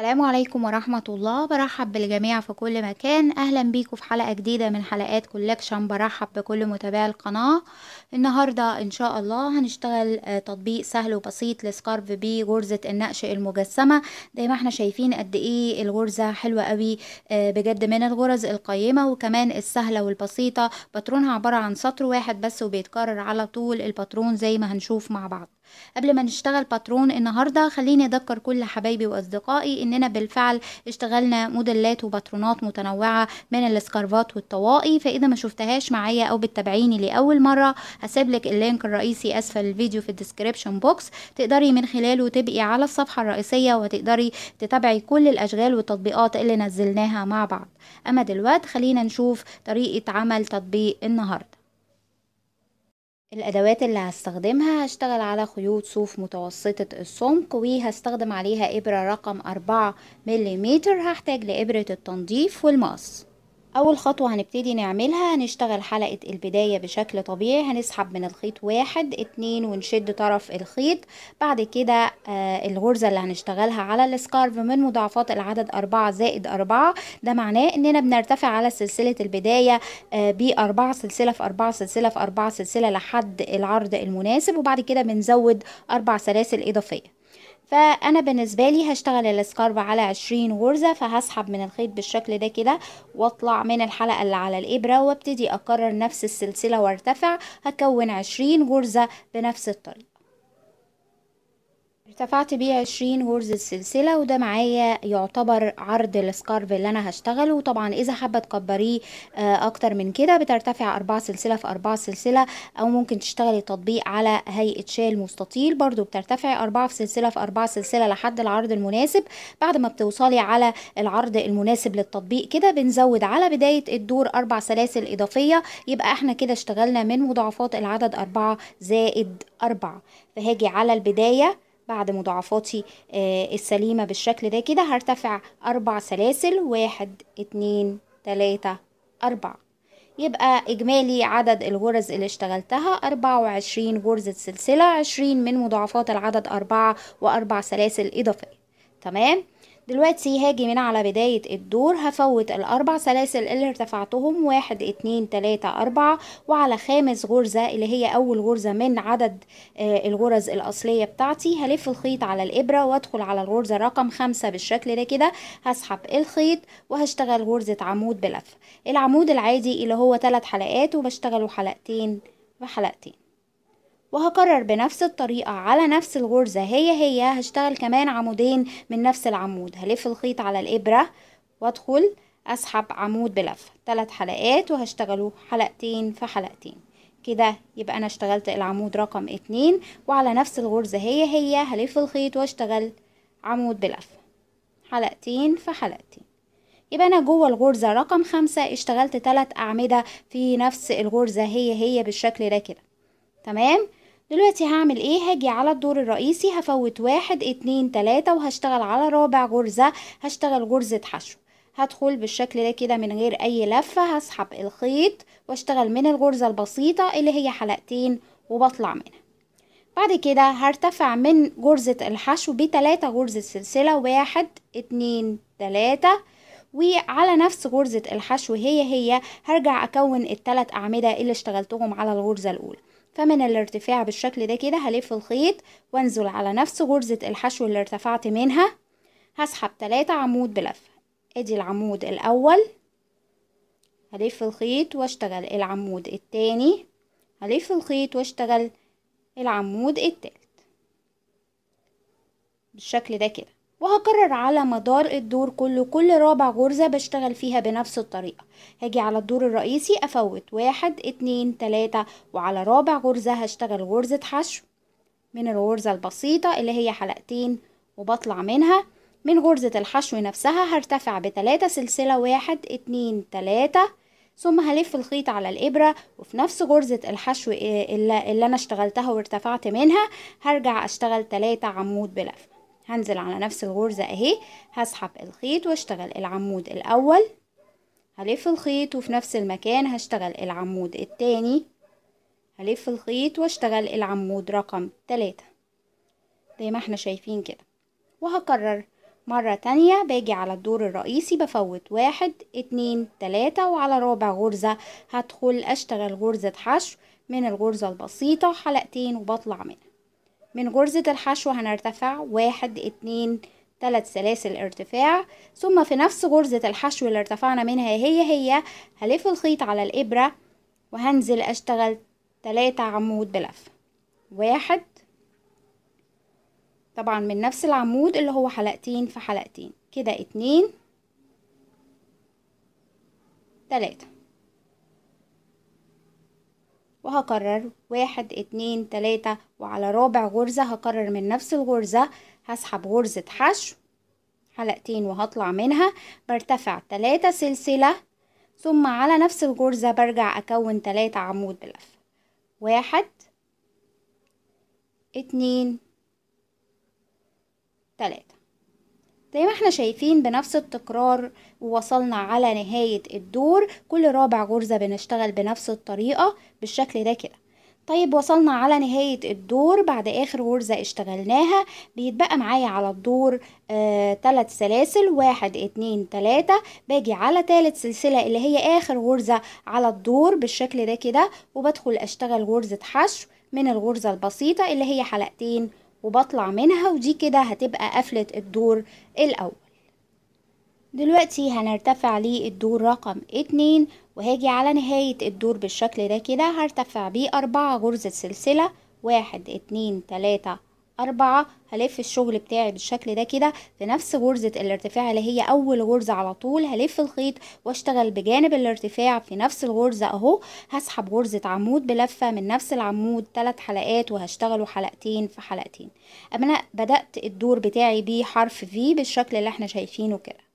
السلام عليكم ورحمة الله برحب بالجميع في كل مكان أهلا بيكم في حلقة جديدة من حلقات كولكشن برحب بكل متابعي القناة النهاردة إن شاء الله هنشتغل آه، تطبيق سهل وبسيط لسكارف غرزة النقش المجسمة زي ما احنا شايفين قد إيه الغرزة حلوة قوي آه، بجد من الغرز القيمة وكمان السهلة والبسيطة باترونها عبارة عن سطر واحد بس وبيتكرر على طول الباترون زي ما هنشوف مع بعض قبل ما نشتغل باترون النهارده خليني اذكر كل حبايبي واصدقائي اننا بالفعل اشتغلنا موديلات وباترونات متنوعه من الاسكارفات والطواقي فاذا ما شفتهاش معايا او بتتابعيني لاول مره هسيب لك اللينك الرئيسي اسفل الفيديو في الديسكريبشن بوكس تقدري من خلاله تبقي على الصفحه الرئيسيه وتقدري تتابعي كل الاشغال والتطبيقات اللي نزلناها مع بعض اما دلوقتي خلينا نشوف طريقه عمل تطبيق النهارده الادوات اللي هستخدمها هشتغل على خيوط صوف متوسطة السمك وهستخدم عليها ابرة رقم أربعة مليمتر هحتاج لابرة التنظيف والمقص اول خطوة هنبتدي نعملها هنشتغل حلقة البداية بشكل طبيعي هنسحب من الخيط واحد اتنين ونشد طرف الخيط بعد كده آه الغرزة اللي هنشتغلها على السكارف من مضاعفات العدد اربعة زائد اربعة ده معناه اننا بنرتفع على سلسلة البداية آه باربعة سلسلة في اربعة سلسلة في اربعة سلسلة لحد العرض المناسب وبعد كده بنزود اربع سلاسل اضافية فانا بالنسبه لي هشتغل السكارف على 20 غرزه فهسحب من الخيط بالشكل ده كده واطلع من الحلقه اللي على الابره وابتدي اكرر نفس السلسله وارتفع هكون 20 غرزه بنفس الطريقه ارتفعت بيه 20 غرز السلسلة وده معايا يعتبر عرض السكارف اللي انا هشتغله طبعا اذا حابة تكبريه آه، اكتر من كده بترتفع اربع سلسلة في اربع سلسلة او ممكن تشتغلي تطبيق على هيئة شال مستطيل برضو بترتفع اربعة في سلسلة في اربع سلسلة لحد العرض المناسب بعد ما بتوصلي على العرض المناسب للتطبيق كده بنزود على بداية الدور اربع سلاسل اضافية يبقى احنا كده اشتغلنا من مضاعفات العدد اربعة زائد اربعة فهاجي على البداية بعد مضاعفاتي آه، السليمة بالشكل ده كده هرتفع أربع سلاسل واحد اتنين تلاتة أربعة يبقى إجمالي عدد الغرز اللي اشتغلتها أربعة وعشرين غرزة سلسلة عشرين من مضاعفات العدد أربعة وأربع سلاسل إضافية تمام؟ دلوقتي هاجي من على بداية الدور هفوت الأربع سلاسل اللي ارتفعتهم واحد اتنين تلاتة أربعة وعلى خامس غرزة اللي هي أول غرزة من عدد آه، الغرز الأصلية بتاعتي هلف الخيط على الإبرة وادخل على الغرزة رقم خمسة بالشكل ده كده هسحب الخيط وهشتغل غرزة عمود بلفة العمود العادي اللي هو تلات حلقات وبشتغله حلقتين وحلقتين وهكرر بنفس الطريقة على نفس الغرزة هي هي هشتغل كمان عمودين من نفس العمود هلف الخيط على الإبرة وادخل أسحب عمود بلفة ثلاث حلقات وهشتغله حلقتين في حلقتين كده يبقى أنا اشتغلت العمود رقم اتنين وعلى نفس الغرزة هي هي هلف الخيط واشتغل عمود بلفة حلقتين في حلقتين يبقى أنا جوه الغرزة رقم خمسة اشتغلت تلات أعمدة في نفس الغرزة هي هي بالشكل ده كده تمام دلوقتي هعمل ايه هاجي على الدور الرئيسي هفوت واحد اتنين تلاتة وهشتغل على رابع غرزة هشتغل غرزة حشو هدخل بالشكل ده كده من غير اي لفة هسحب الخيط واشتغل من الغرزة البسيطة اللي هي حلقتين وبطلع منها بعد كده هرتفع من غرزة الحشو بتلاتة غرزة سلسلة واحد اتنين تلاتة وعلى نفس غرزة الحشو هي هي هرجع اكون التلات اعمدة اللي اشتغلتهم على الغرزة الاولى فمن الارتفاع بالشكل ده كده هلف الخيط وانزل على نفس غرزة الحشو اللي ارتفعت منها هسحب تلاتة عمود بلفة ادي العمود الاول هلف الخيط واشتغل العمود التاني هلف الخيط واشتغل العمود التالت بالشكل ده كده وهكرر على مدار الدور كله كل رابع غرزة بشتغل فيها بنفس الطريقة هاجي على الدور الرئيسي أفوت واحد اتنين تلاتة وعلى رابع غرزة هشتغل غرزة حشو من الغرزة البسيطة اللي هي حلقتين وبطلع منها من غرزة الحشو نفسها هرتفع بتلاتة سلسلة واحد اتنين تلاتة ثم هلف الخيط على الإبرة وفي نفس غرزة الحشو آه، اللي أنا اشتغلتها وارتفعت منها هرجع أشتغل تلاتة عمود بلف هنزل على نفس الغرزة اهي هسحب الخيط واشتغل العمود الاول هلف الخيط وفي نفس المكان هشتغل العمود التاني هلف الخيط واشتغل العمود رقم تلاتة زي ما احنا شايفين كده وهكرر مرة تانية باجي على الدور الرئيسي بفوت واحد اتنين تلاتة وعلى رابع غرزة هدخل اشتغل غرزة حشو من الغرزة البسيطة حلقتين وبطلع منها من غرزة الحشو هنرتفع واحد اتنين تلات سلاسل ارتفاع ثم في نفس غرزة الحشو اللي ارتفعنا منها هي هي هلف الخيط على الإبرة وهنزل أشتغل تلاتة عمود بلفة واحد طبعا من نفس العمود اللي هو حلقتين في حلقتين كده اتنين تلاتة وهكرر واحد اتنين تلاتة وعلى رابع غرزة هكرر من نفس الغرزة هسحب غرزة حشو حلقتين وهطلع منها برتفع تلاتة سلسلة ثم على نفس الغرزة برجع أكون تلاتة عمود بلفة واحد اتنين تلاتة زي ما احنا شايفين بنفس التكرار ووصلنا على نهاية الدور كل رابع غرزة بنشتغل بنفس الطريقة بالشكل ده كده طيب وصلنا على نهاية الدور بعد آخر غرزة اشتغلناها بيتبقى معايا على الدور آه تلات سلاسل واحد اتنين تلاتة باجي على تالت سلسلة اللي هي آخر غرزة على الدور بالشكل ده كده وبدخل اشتغل غرزة حشو من الغرزة البسيطة اللي هي حلقتين وبطلع منها ودي كده هتبقى قفلة الدور الأول دلوقتي هنرتفع للدور رقم اتنين وهاجي على نهاية الدور بالشكل ده كده هرتفع بيه أربعة غرزة سلسلة واحد اتنين تلاتة أربعة هلف الشغل بتاعي بالشكل ده كده في نفس غرزة الارتفاع اللي هي أول غرزة على طول هلف الخيط واشتغل بجانب الارتفاع في نفس الغرزة أهو هسحب غرزة عمود بلفة من نفس العمود ثلاث حلقات وهشتغله حلقتين في حلقتين أنا بدأت الدور بتاعي بحرف في بالشكل اللي احنا شايفينه كده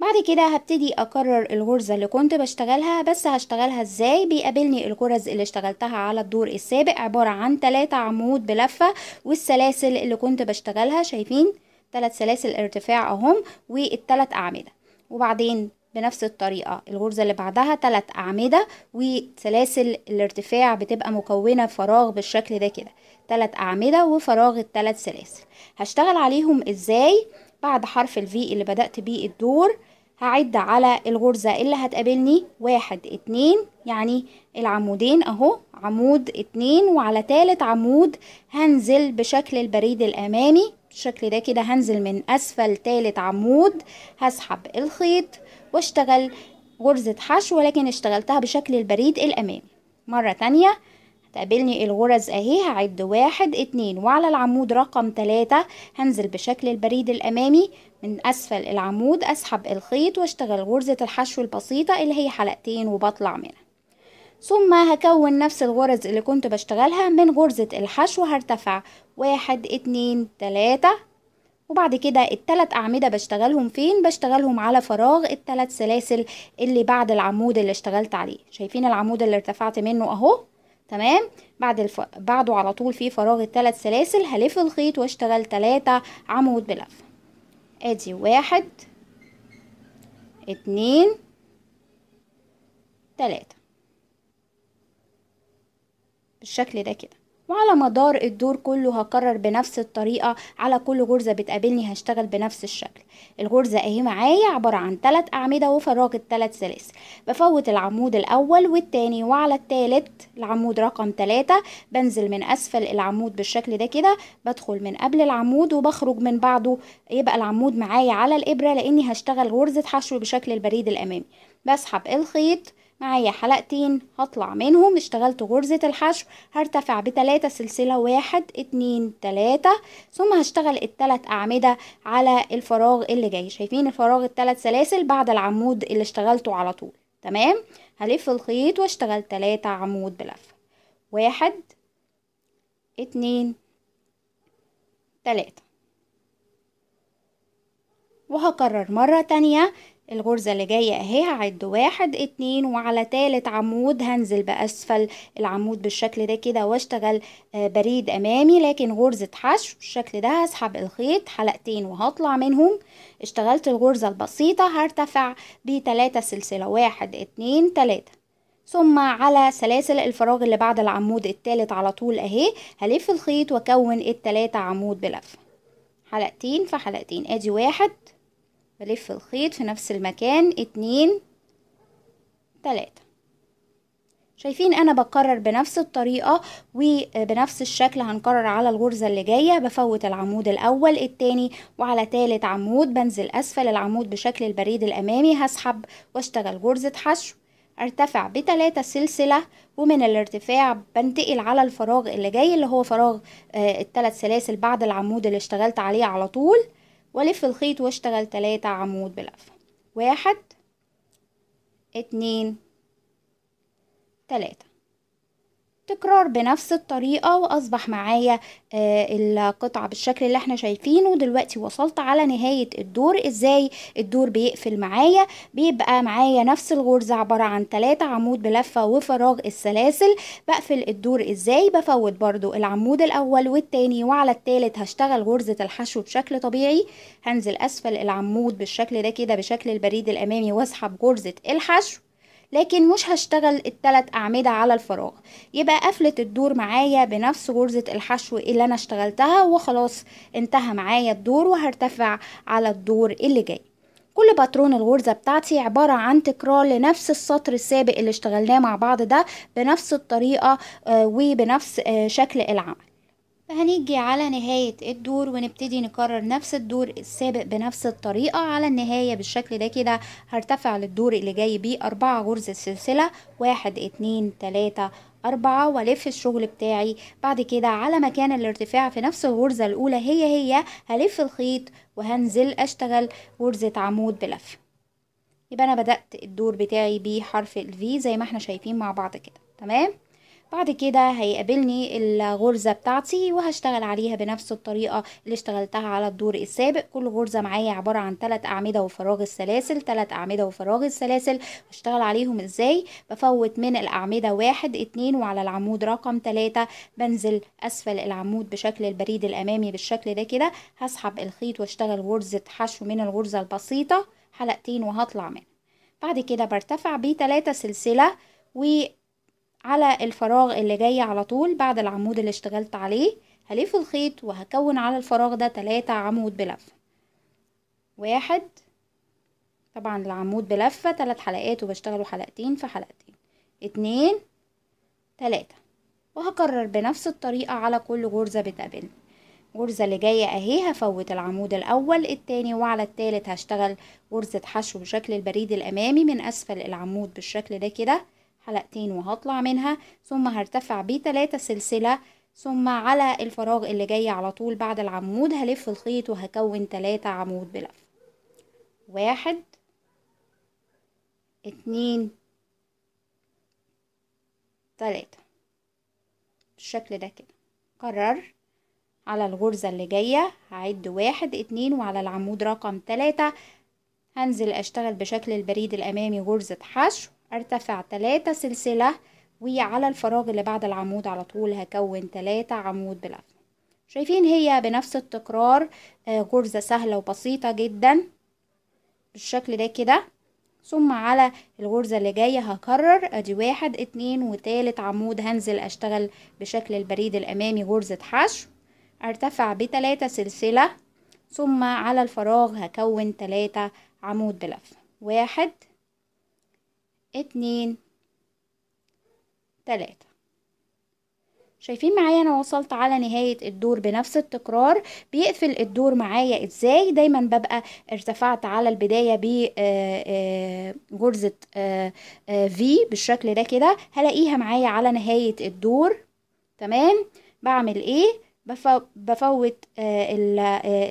بعد كده هبتدي اكرر الغرزة اللي كنت بشتغلها بس هشتغلها ازاي بيقابلني الغرز اللي اشتغلتها على الدور السابق عبارة عن تلاتة عمود بلفة والسلاسل اللي كنت بشتغلها شايفين تلات سلاسل ارتفاع اهم والتلات اعمدة وبعدين بنفس الطريقة الغرزة اللي بعدها تلات أعمدة وسلاسل الارتفاع بتبقى مكونة فراغ بالشكل ده كده تلات أعمدة وفراغ التلات سلاسل هشتغل عليهم إزاي بعد حرف الفي اللي بدأت بيه الدور هعد على الغرزة اللي هتقابلني واحد اتنين يعني العمودين اهو عمود اتنين وعلى تالت عمود هنزل بشكل البريد الامامي بالشكل ده كده هنزل من اسفل تالت عمود هسحب الخيط واشتغل غرزة حشو ولكن اشتغلتها بشكل البريد الامامي مرة تانية تقابلني الغرز اهي هعد واحد اتنين وعلى العمود رقم تلاتة هنزل بشكل البريد الامامي من اسفل العمود اسحب الخيط واشتغل غرزة الحشو البسيطة اللي هي حلقتين وبطلع منها ثم هكون نفس الغرز اللي كنت بشتغلها من غرزة الحشو هرتفع واحد اتنين تلاتة وبعد كده التلات أعمدة بشتغلهم فين؟ بشتغلهم على فراغ التلات سلاسل اللي بعد العمود اللي اشتغلت عليه شايفين العمود اللي ارتفعت منه أهو تمام بعد الف... بعده على طول في فراغ الثلاث سلاسل هلف الخيط واشتغل ثلاثة عمود بلفة ادي واحد اتنين تلاتة بالشكل ده كده وعلى مدار الدور كله هكرر بنفس الطريقة على كل غرزة بتقابلني هشتغل بنفس الشكل الغرزة اهي معايا عبارة عن تلات أعمدة وفراغ التلات سلاسل بفوت العمود الأول والتاني وعلى التالت العمود رقم تلاتة بنزل من أسفل العمود بالشكل ده كده بدخل من قبل العمود وبخرج من بعده يبقى العمود معايا على الإبرة لأني هشتغل غرزة حشو بشكل البريد الأمامي بسحب الخيط معايا حلقتين هطلع منهم اشتغلت غرزة الحشو هرتفع بتلاتة سلسلة واحد اتنين تلاتة ثم هشتغل التلات أعمدة على الفراغ اللي جاي شايفين الفراغ التلات سلاسل بعد العمود اللي اشتغلته على طول تمام هلف الخيط واشتغل تلاتة عمود بلفة واحد اتنين تلاتة وهكرر مرة تانية الغرزة اللي جاية اهي هعد واحد اتنين وعلى تالت عمود هنزل بأسفل العمود بالشكل ده كده واشتغل آه، بريد امامي لكن غرزة حشو بالشكل ده هسحب الخيط حلقتين وهطلع منهم اشتغلت الغرزة البسيطة هرتفع بتلاتة سلسلة واحد اتنين تلاتة ثم على سلاسل الفراغ اللي بعد العمود التالت على طول اهي هلف الخيط واكون التلاتة عمود بلفة حلقتين في حلقتين ادي واحد بلف الخيط في نفس المكان اتنين تلاتة شايفين انا بكرر بنفس الطريقة وبنفس الشكل هنكرر على الغرزة اللي جاية بفوت العمود الاول التاني وعلى تالت عمود بنزل اسفل العمود بشكل البريد الامامي هسحب واشتغل غرزة حشو ارتفع بتلاتة سلسلة ومن الارتفاع بنتقل على الفراغ اللي جاي اللي هو فراغ آه التلات سلاسل بعد العمود اللي اشتغلت عليه على طول ولف الخيط واشتغل تلاتة عمود بلفة واحد اتنين تلاتة تكرار بنفس الطريقة وأصبح معايا آه، القطعة بالشكل اللي احنا شايفينه دلوقتي وصلت على نهاية الدور ازاي الدور بيقفل معايا بيبقى معايا نفس الغرزة عبارة عن ثلاثة عمود بلفة وفراغ السلاسل بقفل الدور ازاي بفوت برضو العمود الأول والتاني وعلى التالت هشتغل غرزة الحشو بشكل طبيعي هنزل أسفل العمود بالشكل ده كده بشكل البريد الأمامي واسحب غرزة الحشو لكن مش هشتغل التلات أعمدة على الفراغ يبقى قفلت الدور معايا بنفس غرزة الحشو اللي أنا اشتغلتها وخلاص انتهى معايا الدور وهرتفع على الدور اللي جاي كل باترون الغرزة بتاعتي عبارة عن تكرار لنفس السطر السابق اللي اشتغلناه مع بعض ده بنفس الطريقة آه، وبنفس آه، شكل العمل فهنيجي على نهاية الدور ونبتدي نكرر نفس الدور السابق بنفس الطريقة على النهاية بالشكل ده كده هرتفع للدور اللي جاي بيه أربعة غرز السلسلة واحد اتنين تلاتة أربعة وألف الشغل بتاعي بعد كده على مكان الارتفاع في نفس الغرزة الأولى هي هي هلف الخيط وهنزل أشتغل غرزة عمود بلف يبقى أنا بدأت الدور بتاعي بحرف الفي زي ما احنا شايفين مع بعض كده تمام بعد كده هيقابلني الغرزة بتاعتي وهشتغل عليها بنفس الطريقة اللي اشتغلتها على الدور السابق كل غرزة معايا عبارة عن ثلاث أعمدة وفراغ السلاسل ثلاث أعمدة وفراغ السلاسل هشتغل عليهم ازاي بفوت من الأعمدة واحد اتنين وعلى العمود رقم تلاتة بنزل أسفل العمود بشكل البريد الأمامي بالشكل ده كده هسحب الخيط واشتغل غرزة حشو من الغرزة البسيطة حلقتين وهطلع منها بعد كده برتفع بثلاثة سلسلة و على الفراغ اللي جاي على طول بعد العمود اللي اشتغلت عليه هلف الخيط وهكون على الفراغ ده تلاتة عمود بلفة واحد طبعا العمود بلفة تلات حلقات وبشتغله حلقتين في حلقتين اتنين تلاتة وهكرر بنفس الطريقة على كل غرزة بتقابلني الغرزة اللي جاية اهي هفوت العمود الأول التاني وعلى التالت هشتغل غرزة حشو بشكل البريد الأمامي من أسفل العمود بالشكل ده كده حلقتين وهطلع منها ثم هرتفع تلاتة سلسلة ثم على الفراغ اللي جاي على طول بعد العمود هلف الخيط وهكون تلاتة عمود بلف واحد اتنين تلاتة بالشكل ده كده قرر على الغرزة اللي جاية هعد واحد اتنين وعلى العمود رقم تلاتة هنزل اشتغل بشكل البريد الامامي غرزة حشو ارتفع تلاتة سلسلة وعلى الفراغ اللي بعد العمود على طول هكون تلاتة عمود بلفة شايفين هي بنفس التكرار آه، غرزة سهلة وبسيطة جدا بالشكل ده كده ثم على الغرزة اللي جاية هكرر ادي واحد اتنين وتالت عمود هنزل اشتغل بشكل البريد الامامي غرزة حشو ارتفع بتلاتة سلسلة ثم على الفراغ هكون تلاتة عمود بلفة واحد اتنين تلاتة شايفين معايا انا وصلت على نهاية الدور بنفس التكرار بيقفل الدور معايا ازاي دايما ببقى ارتفعت على البداية بجرزة آه، آه، في آه، بالشكل ده كده هلاقيها معايا على نهاية الدور تمام بعمل ايه بفوت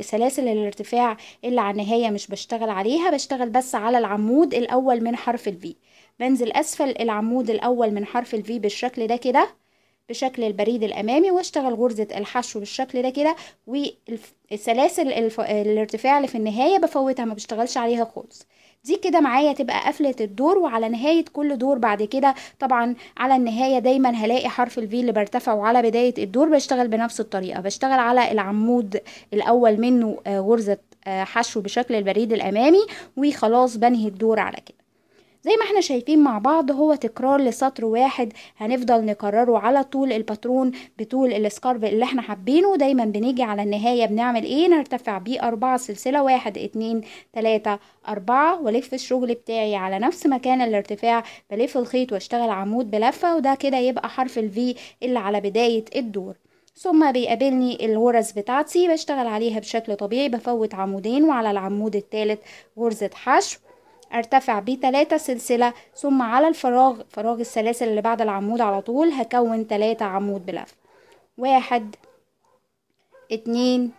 سلاسل الارتفاع اللي على النهاية مش بشتغل عليها بشتغل بس على العمود الاول من حرف الفي بنزل أسفل العمود الأول من حرف الفي بالشكل ده كده بشكل البريد الأمامي واشتغل غرزة الحشو بالشكل ده كده والسلاسل الف... الارتفاع اللي في النهاية بفوتها ما بشتغلش عليها خالص دي كده معايا تبقى قفلة الدور وعلى نهاية كل دور بعد كده طبعا على النهاية دايما هلاقي حرف الفي اللي برتفع على بداية الدور بشتغل بنفس الطريقة بشتغل على العمود الأول منه آه، غرزة آه، حشو بشكل البريد الأمامي وخلاص بنهي الدور على كده زي ما احنا شايفين مع بعض هو تكرار لسطر واحد هنفضل نكرره على طول الباترون بطول السكارف اللي احنا حابينه دايما بنيجي على النهاية بنعمل ايه نرتفع بيه أربعة سلسلة واحد اتنين تلاتة أربعة والف الشغل بتاعي على نفس مكان الارتفاع بلف الخيط واشتغل عمود بلفة وده كده يبقى حرف الفي اللي على بداية الدور ثم بيقابلني الغرز بتاعتي بشتغل عليها بشكل طبيعي بفوت عمودين وعلى العمود الثالث غرزة حشو ارتفع بتلاتة سلسلة ثم على الفراغ فراغ السلاسل اللي بعد العمود على طول هكون تلاتة عمود بلف واحد اتنين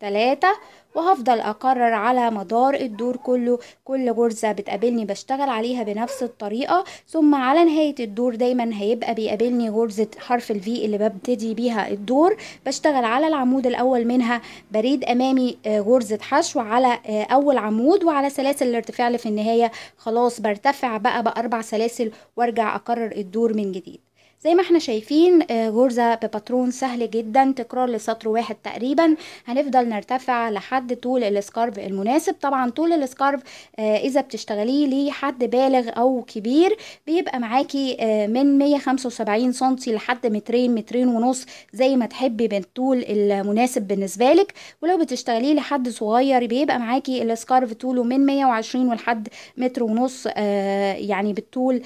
تلاتة وهفضل أكرر على مدار الدور كله كل غرزة بتقابلني بشتغل عليها بنفس الطريقة ثم على نهاية الدور دايما هيبقى بيقابلني غرزة حرف الفي اللي ببتدي بيها الدور بشتغل على العمود الأول منها بريد أمامي آه، غرزة حشو على آه، أول عمود وعلى سلاسل الارتفاع اللي في النهاية خلاص برتفع بقى بأربع سلاسل وارجع أكرر الدور من جديد زي ما احنا شايفين آه، غرزة بباترون سهل جدا تكرار لسطر واحد تقريبا هنفضل نرتفع لحد طول السكارف المناسب طبعا طول السكارف آه، اذا بتشتغليه لحد بالغ او كبير بيبقى معاكي آه، من 175 سنتي لحد مترين مترين ونص زي ما تحبي بالطول المناسب بالنسبة لك ولو بتشتغليه لحد صغير بيبقى معاكي السكارف طوله من 120 ولحد متر ونص يعني بالطول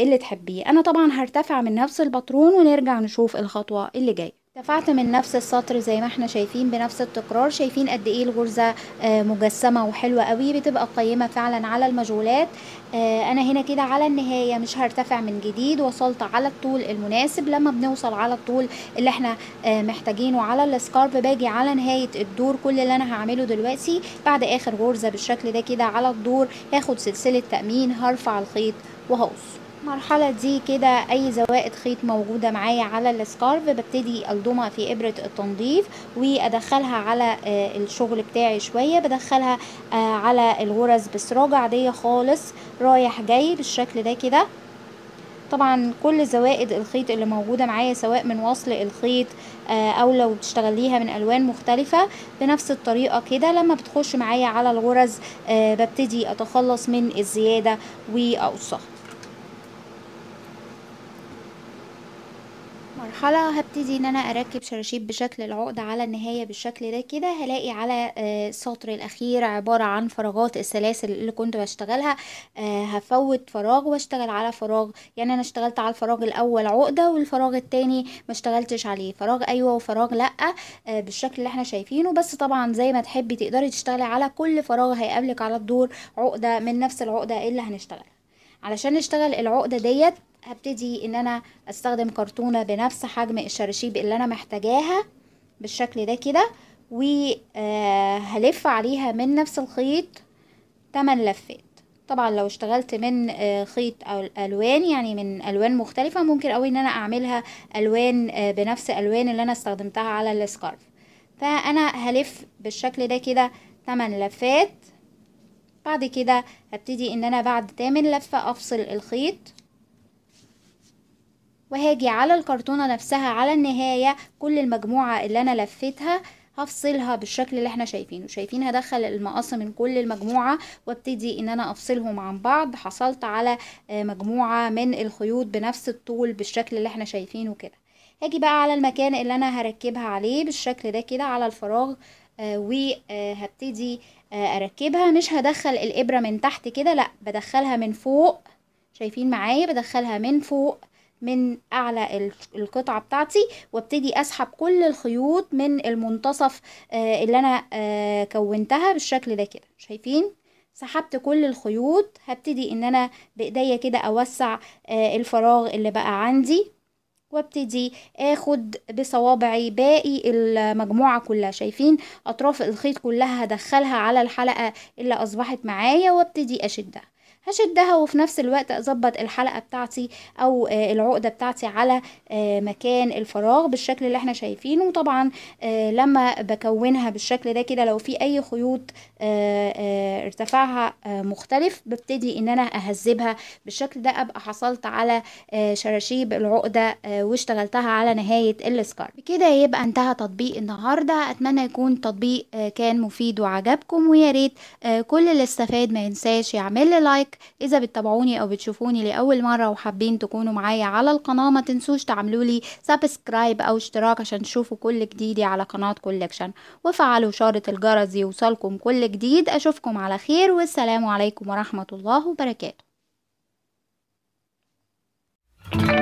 اللي تحبيه انا طبعا هرتفع من من نفس الباترون ونرجع نشوف الخطوة اللي جاية دفعت من نفس السطر زي ما احنا شايفين بنفس التكرار شايفين قد ايه الغرزة آه، مجسمة وحلوة قوي بتبقى قيمة فعلا على المجهولات آه، انا هنا كده على النهاية مش هرتفع من جديد وصلت على الطول المناسب لما بنوصل على الطول اللي احنا آه، محتاجينه على السكارب باجي على نهاية الدور كل اللي انا هعمله دلوقتي بعد اخر غرزة بالشكل ده كده على الدور هاخد سلسلة تأمين هرفع الخيط وهقص المرحلة دي كده اي زوائد خيط موجودة معايا على السكارف ببتدي الضمها في ابرة التنظيف وادخلها على آه، الشغل بتاعي شوية بدخلها آه، على الغرز بسراجة عادية خالص رايح جاي بالشكل ده كده طبعا كل زوائد الخيط اللي موجودة معايا سواء من وصل الخيط آه، او لو بتشتغليها من الوان مختلفة بنفس الطريقة كده لما بتخش معايا على الغرز ببتدي اتخلص من الزيادة واقصها المرحلة هبتدي ان انا اركب شراشيب بشكل العقدة على النهاية بالشكل ده كده هلاقي على آه، السطر الاخير عبارة عن فراغات السلاسل اللي كنت بشتغلها آه، هفوت فراغ واشتغل على فراغ يعني انا اشتغلت على الفراغ الاول عقدة والفراغ التاني ما اشتغلتش عليه فراغ ايوه وفراغ لا آه، بالشكل اللي احنا شايفينه بس طبعا زي ما تحبي تقدري تشتغلي على كل فراغ هيقابلك على الدور عقدة من نفس العقدة اللي هنشتغلها علشان نشتغل العقدة ديت هبتدي ان انا استخدم كرتونة بنفس حجم الشرشيب اللي انا محتاجاها بالشكل ده كده وهلف آه، عليها من نفس الخيط 8 لفات طبعا لو اشتغلت من آه، خيط او الوان يعني من الوان مختلفه ممكن قوي ان انا اعملها الوان آه، بنفس الوان اللي انا استخدمتها على السكارف فانا هلف بالشكل ده كده 8 لفات بعد كده هبتدي ان انا بعد تامن لفة افصل الخيط وهاجي على الكرتونة نفسها على النهاية كل المجموعة اللي انا لفتها هفصلها بالشكل اللي احنا شايفينه شايفين هدخل المقص من كل المجموعة وابتدي ان انا افصلهم عن بعض حصلت على آه، مجموعة من الخيوط بنفس الطول بالشكل اللي احنا شايفينه كده هاجي بقى على المكان اللي انا هركبها عليه بالشكل ده كده على الفراغ آه، وهبتدي آه، اركبها مش هدخل الابره من تحت كده لا بدخلها من فوق شايفين معايا بدخلها من فوق من اعلى القطعه بتاعتي وابتدي اسحب كل الخيوط من المنتصف آه، اللي انا كونتها بالشكل ده كده شايفين سحبت كل الخيوط هبتدي ان انا بايديا كده اوسع الفراغ اللي بقى عندي وابتدي اخد بصوابعي باقي المجموعة كلها شايفين اطراف الخيط كلها هدخلها على الحلقة اللي اصبحت معايا وابتدي اشدها هشدها وفي نفس الوقت اظبط الحلقه بتاعتي او آه، العقده بتاعتي على آه، مكان الفراغ بالشكل اللي احنا شايفينه وطبعا آه، لما بكونها بالشكل ده كده لو في اي خيوط ارتفاعها مختلف ببتدي ان انا اهذبها بالشكل ده ابقى حصلت على شراشيب العقده واشتغلتها على نهايه السكارب بكده يبقى انتهى تطبيق النهارده اتمنى يكون تطبيق كان مفيد وعجبكم ويا ريت كل اللي استفاد ما ينساش يعمل لي لايك لايك اذا بتتابعوني او بتشوفوني لاول مره وحابين تكونوا معايا على القناه ما تنسوش تعملوا لي سبسكرايب او اشتراك عشان تشوفوا كل جديد على قناه كولكشن وفعلوا شارة الجرس يوصلكم كل جديد اشوفكم على خير والسلام عليكم ورحمه الله وبركاته